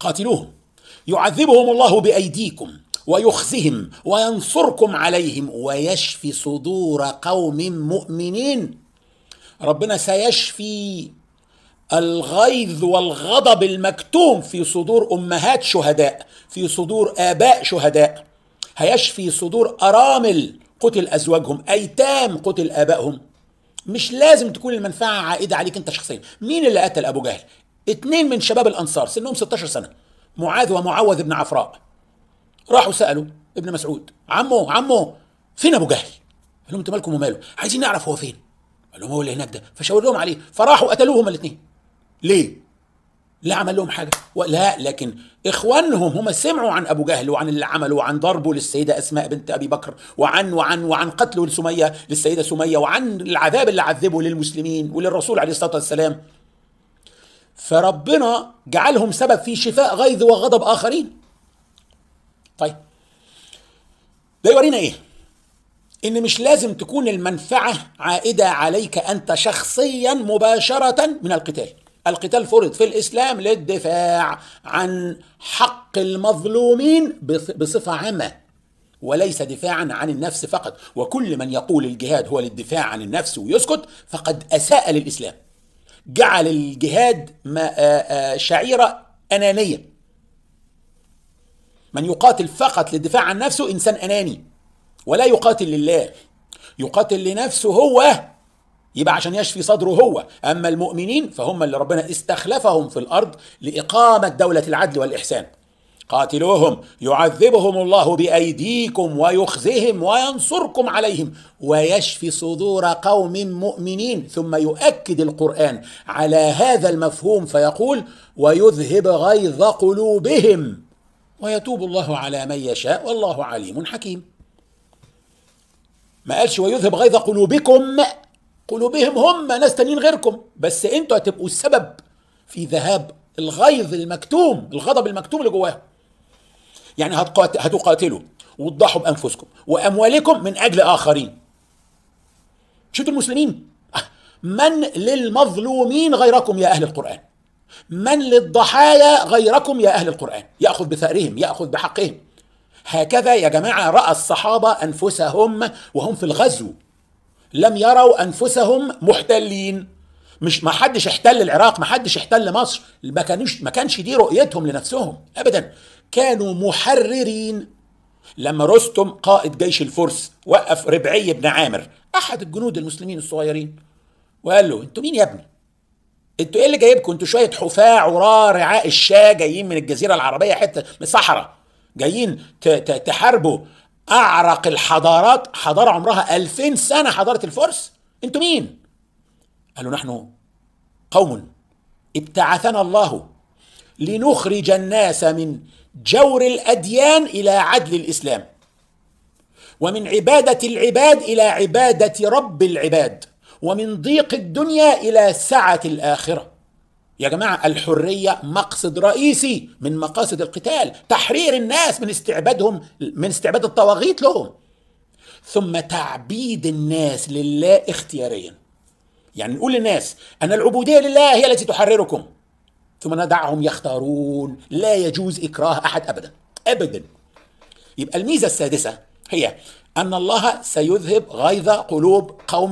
قاتلوهم يعذبهم الله بايديكم ويخزهم وينصركم عليهم ويشفي صدور قوم مؤمنين ربنا سيشفي الغيظ والغضب المكتوم في صدور امهات شهداء في صدور اباء شهداء هيشفي صدور ارامل قتل ازواجهم ايتام قتل ابائهم مش لازم تكون المنفعه عائده عليك انت شخصيا مين اللي قتل ابو جهل اتنين من شباب الأنصار سنهم 16 سنة معاذ ومعوذ بن عفراء راحوا سألوا ابن مسعود عمو عمو فين أبو جهل قال لهم انتوا مالكم وماله عايزين نعرف هو فين قال لهم هو اللي هناك ده فشاور لهم عليه فراحوا قتلوهم الاثنين ليه لا عمل لهم حاجه لا لكن اخوانهم هم سمعوا عن ابو جهل وعن اللي عمله وعن ضربه للسيده اسماء بنت ابي بكر وعن وعن وعن قتله لسميه للسيده سميه وعن العذاب اللي عذبه للمسلمين وللرسول عليه الصلاه والسلام فربنا جعلهم سبب في شفاء غيظ وغضب آخرين طيب ده يورينا إيه إن مش لازم تكون المنفعة عائدة عليك أنت شخصيا مباشرة من القتال القتال فرض في الإسلام للدفاع عن حق المظلومين بصفة عامة وليس دفاعا عن النفس فقط وكل من يقول الجهاد هو للدفاع عن النفس ويسكت فقد أساء للإسلام جعل الجهاد آه، آه، شعيرة أنانية من يقاتل فقط للدفاع عن نفسه إنسان أناني ولا يقاتل لله يقاتل لنفسه هو يبقى عشان يشفي صدره هو أما المؤمنين فهم اللي ربنا استخلفهم في الأرض لإقامة دولة العدل والإحسان قاتلوهم يعذبهم الله بايديكم ويخزهم وينصركم عليهم ويشفي صدور قوم مؤمنين ثم يؤكد القران على هذا المفهوم فيقول ويذهب غيظ قلوبهم ويتوب الله على من يشاء والله عليم حكيم ما قالش ويذهب غيظ قلوبكم قلوبهم هم ناس تانيين غيركم بس انتوا هتبقوا السبب في ذهاب الغيظ المكتوم الغضب المكتوم اللي جواهم يعني هتقاتلوا وتضحوا بانفسكم واموالكم من اجل اخرين مش المسلمين أه، من للمظلومين غيركم يا اهل القران من للضحايا غيركم يا اهل القران ياخذ بثارهم ياخذ بحقهم هكذا يا جماعه راى الصحابه انفسهم وهم في الغزو لم يروا انفسهم محتلين مش ما حدش احتل العراق ما حدش احتل مصر ما كانش ما كانش دي رؤيتهم لنفسهم ابدا كانوا محررين لما رستم قائد جيش الفرس وقف ربعي بن عامر احد الجنود المسلمين الصغيرين وقال له انتوا مين يا ابني انتوا ايه اللي جايبكم انتوا شويه حفاة عراه رعاء الشاه جايين من الجزيره العربيه حته من صحراء جايين تحاربوا اعرق الحضارات حضاره عمرها 2000 سنه حضاره الفرس انتوا مين قالوا نحن قوم ابتعثنا الله لنخرج الناس من جور الأديان إلى عدل الإسلام ومن عبادة العباد إلى عبادة رب العباد ومن ضيق الدنيا إلى سعة الآخرة يا جماعة الحرية مقصد رئيسي من مقاصد القتال تحرير الناس من استعبادهم من استعباد الطواغيت لهم ثم تعبيد الناس لله اختياريا يعني نقول للناس أن العبودية لله هي التي تحرركم ثم ندعهم يختارون لا يجوز إكراه أحد أبدا أبدا يبقى الميزة السادسة هي أن الله سيذهب غيظ قلوب قوم